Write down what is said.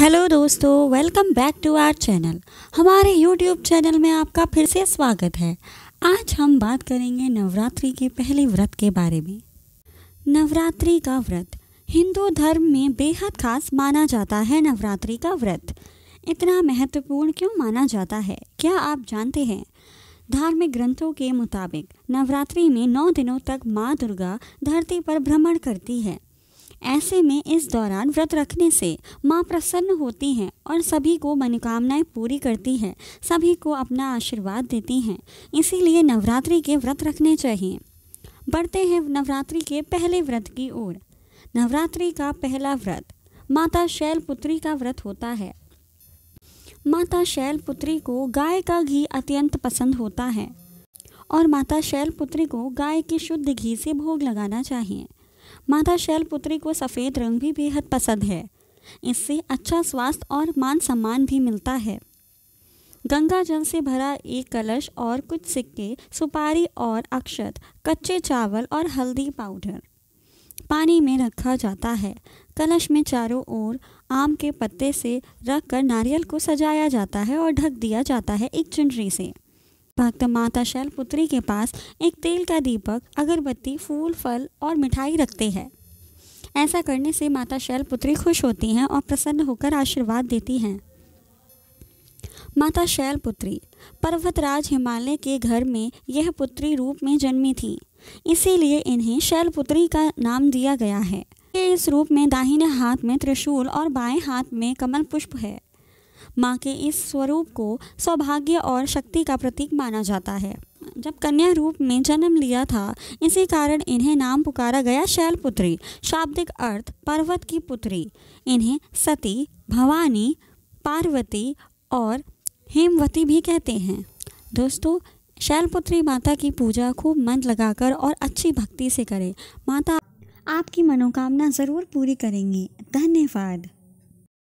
hello दोस्तों welcome back to our channel हमारे YouTube channel में आपका फिर से स्वागत है आज हम बात करेंगे नवरात्रि के पहले व्रत के बारे में नवरात्रि का व्रत हिंदू धर्म में बेहद खास माना जाता है नवरात्रि का व्रत इतना महत्वपूर्ण क्यों माना जाता है क्या आप जानते हैं धार्मिक ग्रंथों के मुताबिक नवरात्रि में नौ दिनों तक माँ दुर्गा धरती पर भ्रमण करती है ऐसे में इस दौरान व्रत रखने से माँ प्रसन्न होती हैं और सभी को मनोकामनाएं पूरी करती है सभी को अपना आशीर्वाद देती हैं इसीलिए नवरात्रि के व्रत रखने चाहिए बढ़ते हैं नवरात्रि के पहले व्रत की ओर नवरात्रि का पहला व्रत माता शैलपुत्री का व्रत होता है माता शैलपुत्री को गाय का घी अत्यंत पसंद होता है और माता शैलपुत्री को गाय के शुद्ध घी से भोग लगाना चाहिए माता शैल पुत्री को सफ़ेद रंग भी बेहद पसंद है इससे अच्छा स्वास्थ्य और मान सम्मान भी मिलता है गंगा जल से भरा एक कलश और कुछ सिक्के सुपारी और अक्षत कच्चे चावल और हल्दी पाउडर पानी में रखा जाता है कलश में चारों ओर आम के पत्ते से रख कर नारियल को सजाया जाता है और ढक दिया जाता है एक चुनरी से भक्त माता शैलपुत्री के पास एक तेल का दीपक अगरबत्ती फूल फल और मिठाई रखते हैं ऐसा करने से माता शैलपुत्री खुश होती हैं और प्रसन्न होकर आशीर्वाद देती हैं माता शैलपुत्री पर्वतराज हिमालय के घर में यह पुत्री रूप में जन्मी थी इसीलिए इन्हें शैलपुत्री का नाम दिया गया है इस रूप में दाहिने हाथ में त्रिशूल और बाएं हाथ में कमल पुष्प है माँ के इस स्वरूप को सौभाग्य और शक्ति का प्रतीक माना जाता है जब कन्या रूप में जन्म लिया था इसी कारण इन्हें नाम पुकारा गया शैलपुत्री शाब्दिक अर्थ पर्वत की पुत्री इन्हें सती भवानी पार्वती और हेमवती भी कहते हैं दोस्तों शैलपुत्री माता की पूजा खूब मन लगाकर और अच्छी भक्ति से करें माता आपकी मनोकामना ज़रूर पूरी करेंगी धन्यवाद